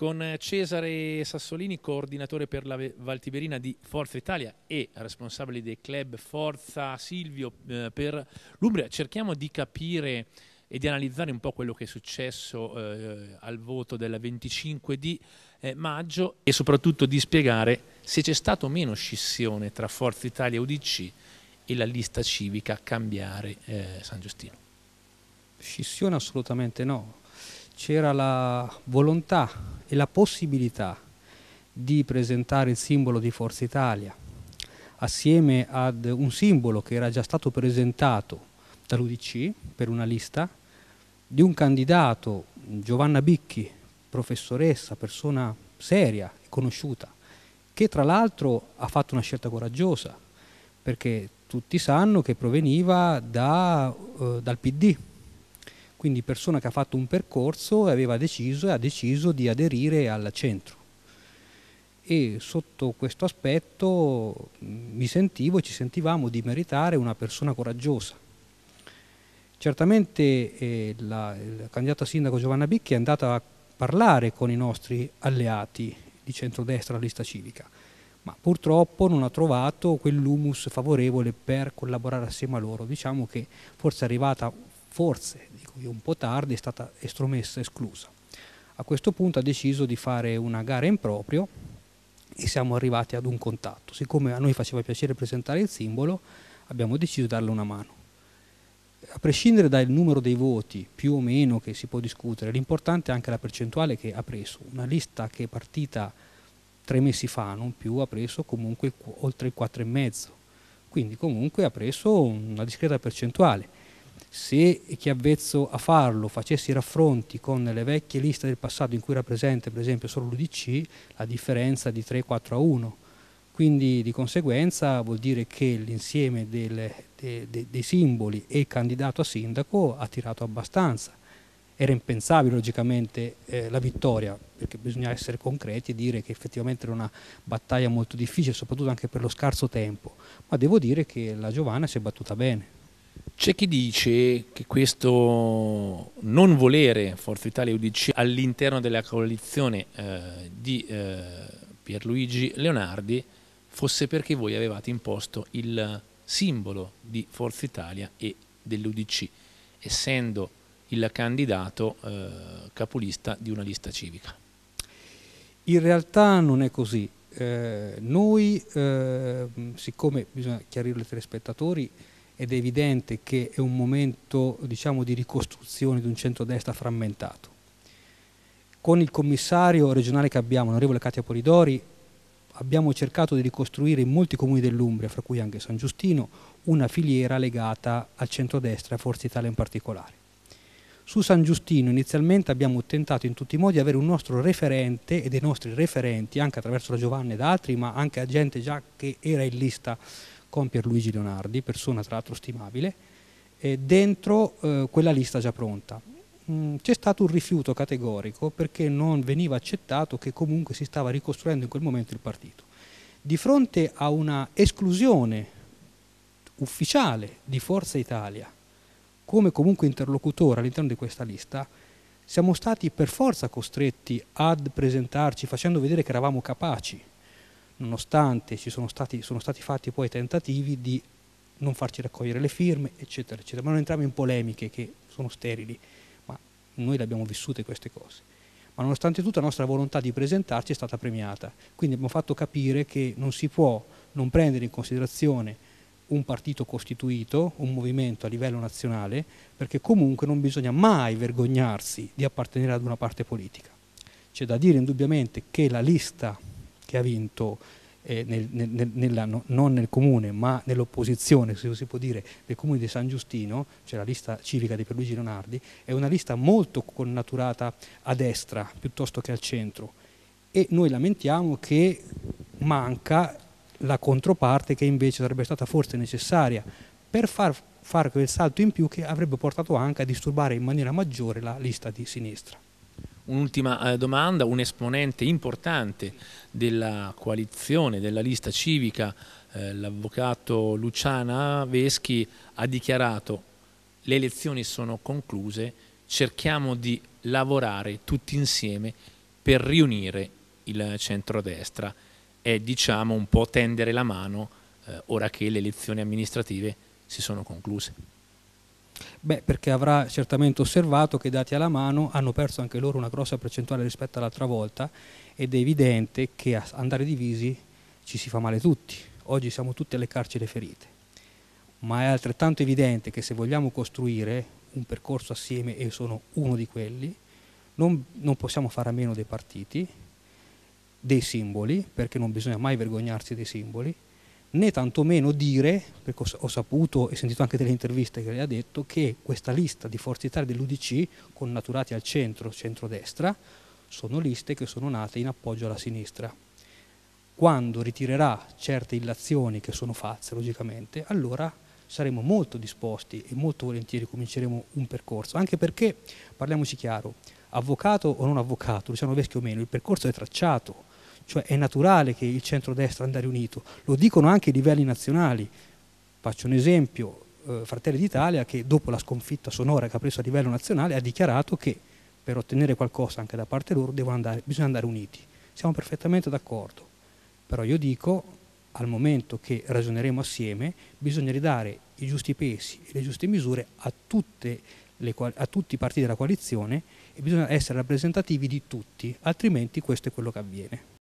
con Cesare Sassolini, coordinatore per la Valtiberina di Forza Italia e responsabile dei club Forza Silvio eh, per l'Umbria. Cerchiamo di capire e di analizzare un po' quello che è successo eh, al voto del 25 di eh, maggio e soprattutto di spiegare se c'è stata o meno scissione tra Forza Italia e UDC e la lista civica Cambiare eh, San Giustino. Scissione assolutamente no c'era la volontà e la possibilità di presentare il simbolo di Forza Italia assieme ad un simbolo che era già stato presentato dall'UDC per una lista di un candidato, Giovanna Bicchi, professoressa, persona seria e conosciuta, che tra l'altro ha fatto una scelta coraggiosa, perché tutti sanno che proveniva da, eh, dal PD, quindi persona che ha fatto un percorso e aveva deciso e ha deciso di aderire al centro. E sotto questo aspetto mi sentivo e ci sentivamo di meritare una persona coraggiosa. Certamente eh, la, la candidata sindaco Giovanna Bicchi è andata a parlare con i nostri alleati di centrodestra alla lista civica, ma purtroppo non ha trovato quell'humus favorevole per collaborare assieme a loro. Diciamo che forse è arrivata forse, dico io un po' tardi, è stata estromessa, esclusa. A questo punto ha deciso di fare una gara in proprio e siamo arrivati ad un contatto. Siccome a noi faceva piacere presentare il simbolo, abbiamo deciso di darle una mano. A prescindere dal numero dei voti, più o meno, che si può discutere, l'importante è anche la percentuale che ha preso. Una lista che è partita tre mesi fa, non più, ha preso comunque oltre il 4,5. Quindi comunque ha preso una discreta percentuale se chi è avvezzo a farlo facesse i raffronti con le vecchie liste del passato in cui era presente per esempio solo l'UDC, la differenza è di 3-4 a 1. Quindi di conseguenza vuol dire che l'insieme del, de, de, dei simboli e il candidato a sindaco ha tirato abbastanza. Era impensabile logicamente eh, la vittoria, perché bisogna essere concreti e dire che effettivamente era una battaglia molto difficile, soprattutto anche per lo scarso tempo, ma devo dire che la Giovanna si è battuta bene. C'è chi dice che questo non volere Forza Italia UDC all'interno della coalizione eh, di eh, Pierluigi Leonardi fosse perché voi avevate imposto il simbolo di Forza Italia e dell'UDC, essendo il candidato eh, capolista di una lista civica. In realtà non è così. Eh, noi, eh, siccome bisogna chiarire ai telespettatori, ed è evidente che è un momento diciamo, di ricostruzione di un centrodestra frammentato. Con il commissario regionale che abbiamo, l'onorevole Katia Polidori, abbiamo cercato di ricostruire in molti comuni dell'Umbria, fra cui anche San Giustino, una filiera legata al centrodestra e a Forza Italia in particolare. Su San Giustino inizialmente abbiamo tentato in tutti i modi di avere un nostro referente e dei nostri referenti, anche attraverso la Giovanna ed altri, ma anche gente già che era in lista con Pierluigi Leonardi, persona tra l'altro stimabile, eh, dentro eh, quella lista già pronta. Mm, c'è stato un rifiuto categorico perché non veniva accettato che comunque si stava ricostruendo in quel momento il partito. Di fronte a una esclusione ufficiale di Forza Italia come comunque interlocutore all'interno di questa lista, siamo stati per forza costretti ad presentarci facendo vedere che eravamo capaci nonostante ci sono stati, sono stati fatti poi tentativi di non farci raccogliere le firme, eccetera, eccetera. Ma non entriamo in polemiche che sono sterili, ma noi le abbiamo vissute queste cose. Ma nonostante tutto la nostra volontà di presentarci è stata premiata. Quindi abbiamo fatto capire che non si può non prendere in considerazione un partito costituito, un movimento a livello nazionale, perché comunque non bisogna mai vergognarsi di appartenere ad una parte politica. C'è da dire indubbiamente che la lista che ha vinto eh, nel, nel, nella, no, non nel comune ma nell'opposizione, se si può dire, del comune di San Giustino, cioè la lista civica di Pierluigi Leonardi, è una lista molto connaturata a destra piuttosto che al centro e noi lamentiamo che manca la controparte che invece sarebbe stata forse necessaria per far fare quel salto in più che avrebbe portato anche a disturbare in maniera maggiore la lista di sinistra. Un'ultima eh, domanda, un esponente importante della coalizione, della lista civica, eh, l'avvocato Luciana Veschi ha dichiarato le elezioni sono concluse, cerchiamo di lavorare tutti insieme per riunire il centrodestra e diciamo un po' tendere la mano eh, ora che le elezioni amministrative si sono concluse. Beh, perché avrà certamente osservato che i dati alla mano hanno perso anche loro una grossa percentuale rispetto all'altra volta ed è evidente che andare divisi ci si fa male tutti. Oggi siamo tutti alle carceri ferite, ma è altrettanto evidente che se vogliamo costruire un percorso assieme, e sono uno di quelli, non, non possiamo fare a meno dei partiti, dei simboli, perché non bisogna mai vergognarsi dei simboli, né tantomeno dire, perché ho saputo e sentito anche delle interviste che lei ha detto, che questa lista di Forza Italia dell'Udc, connaturati al centro, centrodestra, sono liste che sono nate in appoggio alla sinistra. Quando ritirerà certe illazioni che sono false, logicamente, allora saremo molto disposti e molto volentieri cominceremo un percorso, anche perché, parliamoci chiaro, avvocato o non avvocato, Luciano Veschi o meno, il percorso è tracciato, cioè è naturale che il centrodestra andrà unito, lo dicono anche i livelli nazionali. Faccio un esempio, eh, Fratelli d'Italia che dopo la sconfitta sonora che ha preso a livello nazionale ha dichiarato che per ottenere qualcosa anche da parte loro andare, bisogna andare uniti. Siamo perfettamente d'accordo, però io dico al momento che ragioneremo assieme bisogna ridare i giusti pesi e le giuste misure a, le, a tutti i partiti della coalizione e bisogna essere rappresentativi di tutti, altrimenti questo è quello che avviene.